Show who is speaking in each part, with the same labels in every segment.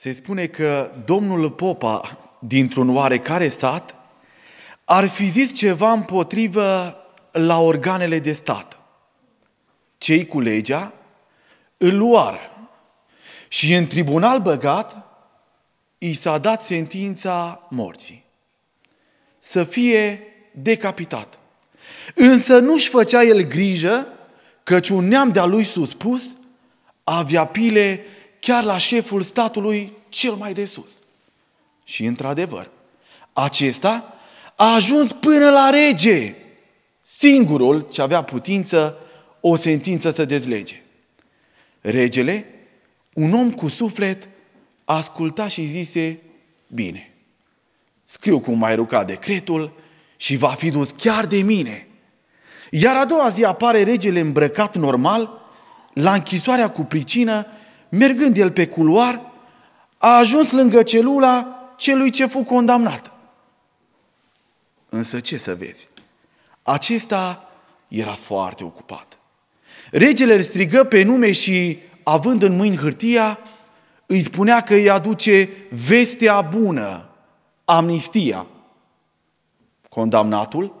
Speaker 1: Se spune că domnul Popa, dintr-un oarecare sat, ar fi zis ceva împotrivă la organele de stat. Cei cu legea îl luar și în tribunal băgat i s-a dat sentința morții. Să fie decapitat. Însă nu-și făcea el grijă căci un neam de-a lui suspus avea pile chiar la șeful statului cel mai de sus. Și într-adevăr, acesta a ajuns până la rege, singurul ce avea putință o sentință să dezlege. Regele, un om cu suflet, asculta și zise, bine, scriu cum mai ruca decretul și va fi dus chiar de mine. Iar a doua zi apare regele îmbrăcat normal la închisoarea cu pricină Mergând el pe culoar, a ajuns lângă celula celui ce fu condamnat. Însă ce să vezi? Acesta era foarte ocupat. Regele îl strigă pe nume și, având în mâini hârtia, îi spunea că îi aduce vestea bună, amnistia. Condamnatul,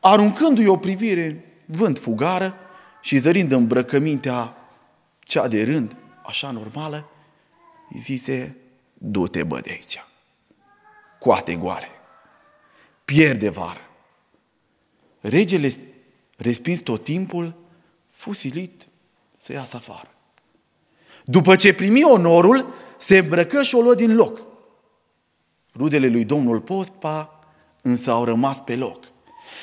Speaker 1: aruncându-i o privire vânt fugară și zărind îmbrăcămintea cea de rând, așa normală, îi zice, du-te bă de aici, coate goale, pierde vară. Regele, respins tot timpul, fusilit să iasă afară. După ce primi onorul, se îmbrăcă și o luă din loc. Rudele lui domnul Pospa însă au rămas pe loc.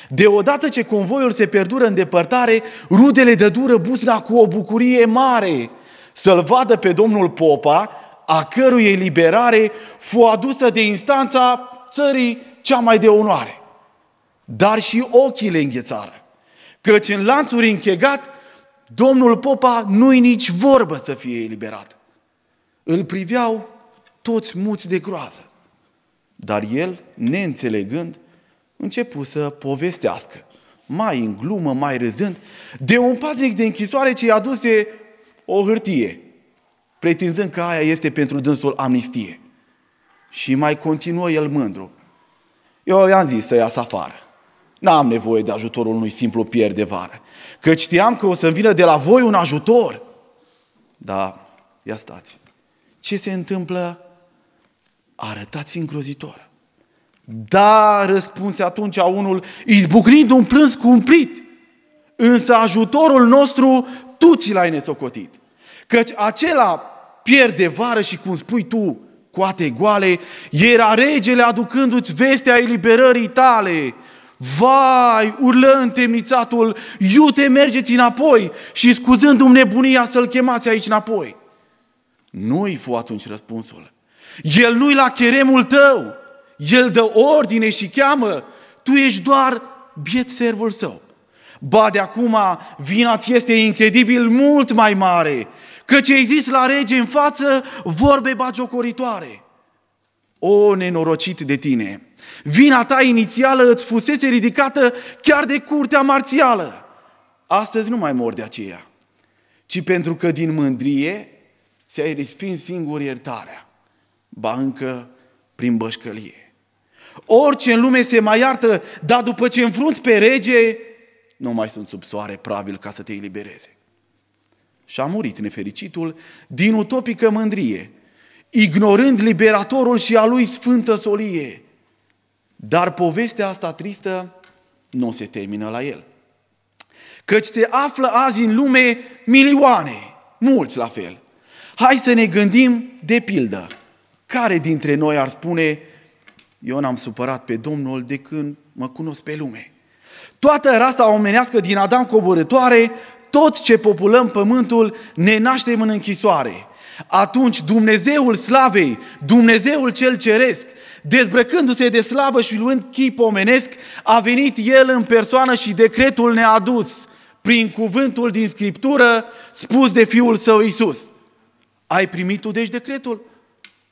Speaker 1: Deodată ce convoiul se perdură în depărtare, rudele dă dură buzna cu o bucurie mare – să-l vadă pe domnul Popa, a cărui eliberare fu adusă de instanța țării cea mai de onoare. Dar și ochii le înghețară, căci în lanțuri închegat, domnul Popa nu-i nici vorbă să fie eliberat. Îl priveau toți muți de groază. Dar el, neînțelegând, începu să povestească, mai în glumă, mai râzând, de un paznic de închisoare ce i-a aduse o hârtie, pretinzând că aia este pentru dânsul amnistie. Și mai continuă el mândru. Eu i-am zis să iasă afară. N-am nevoie de ajutorul unui simplu pier de vară. Că știam că o să vină de la voi un ajutor. Da, ia stați. Ce se întâmplă? Arătați îngrozitor. Da, răspunse atunci unul, izbucnind un plâns cumplit. Însă ajutorul nostru tu ți l-ai nesocotit. Căci acela pierde vară și cum spui tu, coate goale, era regele aducându-ți vestea eliberării tale. Vai, urlă întemnițatul, iute, mergeți înapoi și scuzându-mi nebunia să-l chemați aici înapoi. Nu-i fu atunci răspunsul. El nu-i la cheremul tău. El dă ordine și cheamă. Tu ești doar biet servul său. Ba de acum vina ți este incredibil mult mai mare, ce ai zis la rege în față vorbe bagiocoritoare. O, nenorocit de tine! Vina ta inițială îți fusese ridicată chiar de curtea marțială. Astăzi nu mai mor de aceea, ci pentru că din mândrie ți-ai respins singur iertarea, ba încă prin bășcălie. Orice în lume se mai iartă, dar după ce înfrunți pe rege, nu mai sunt sub soare pravil ca să te elibereze. Și a murit nefericitul din utopică mândrie, ignorând liberatorul și a lui sfântă solie. Dar povestea asta tristă nu se termină la el. Căci te află azi în lume milioane, mulți la fel. Hai să ne gândim de pildă. Care dintre noi ar spune, eu n-am supărat pe Domnul de când mă cunosc pe lume? Toată rasa omenească din Adam coborătoare, tot ce populăm pământul, ne naștem în închisoare. Atunci Dumnezeul slavei, Dumnezeul cel ceresc, dezbrăcându-se de slavă și luând chip omenesc, a venit El în persoană și decretul ne-a adus prin cuvântul din Scriptură spus de Fiul Său Isus. Ai primit tu deci decretul?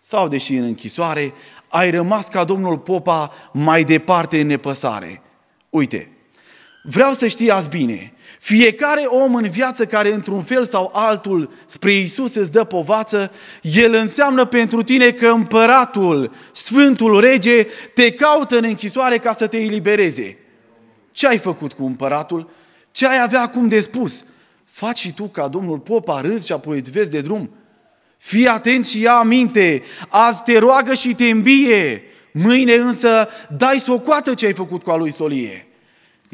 Speaker 1: Sau deși în închisoare, ai rămas ca domnul Popa mai departe în nepăsare. Uite, Vreau să știi azi bine. Fiecare om în viață care într-un fel sau altul spre Isus îți dă povață, el înseamnă pentru tine că împăratul, sfântul rege, te caută în închisoare ca să te elibereze. Ce ai făcut cu împăratul? Ce ai avea acum de spus? Faci și tu ca domnul Popa, râzi și apoi îți vezi de drum. Fii atent și ia aminte, azi te roagă și te îmbie, mâine însă dai socoată ce ai făcut cu a lui Solie.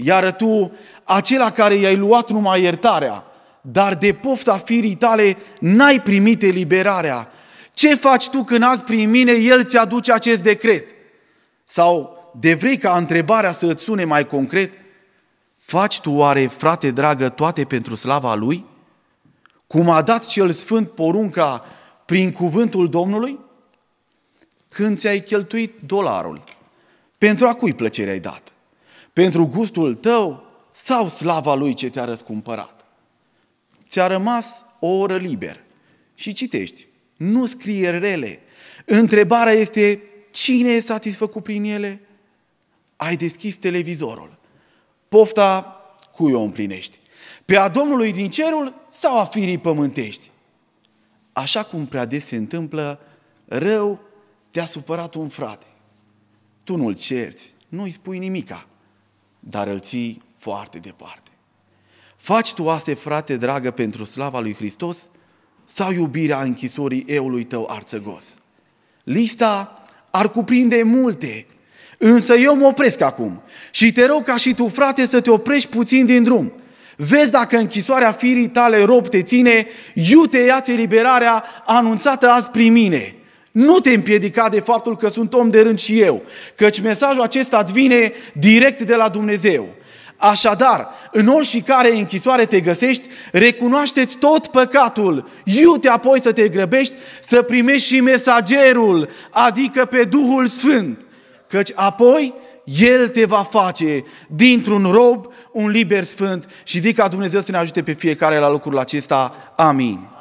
Speaker 1: Iar tu, acela care i-ai luat numai iertarea, dar de pofta firii tale n-ai primit eliberarea. Ce faci tu când azi prin mine El ți aduce acest decret? Sau de vrei ca întrebarea să îți sune mai concret? Faci tu oare, frate dragă, toate pentru slava Lui? Cum a dat cel Sfânt porunca prin cuvântul Domnului? Când ți-ai cheltuit dolarul, pentru a cui plăcere ai dat? pentru gustul tău sau slava lui ce te-a răscumpărat. Ți-a rămas o oră liber. și citești. Nu scrie rele. Întrebarea este cine e satisfăcut prin ele? Ai deschis televizorul. Pofta cui o împlinești? Pe a Domnului din cerul sau a firii pământești? Așa cum prea des se întâmplă, rău te-a supărat un frate. Tu nu-l cerți, nu-i spui nimica dar îl ții foarte departe. Faci tu astea, frate dragă, pentru slava lui Hristos sau iubirea închisorii eului tău arțăgos? Lista ar cuprinde multe, însă eu mă opresc acum și te rog ca și tu, frate, să te oprești puțin din drum. Vezi dacă închisoarea firii tale rob te ține, iute ia-ți eliberarea anunțată azi prin mine. Nu te împiedica de faptul că sunt om de rând și eu, căci mesajul acesta îți vine direct de la Dumnezeu. Așadar, în care închisoare te găsești, recunoașteți tot păcatul, iute apoi să te grăbești să primești și mesagerul, adică pe Duhul Sfânt, căci apoi El te va face dintr-un rob un liber sfânt și zic ca Dumnezeu să ne ajute pe fiecare la lucrul acesta. Amin.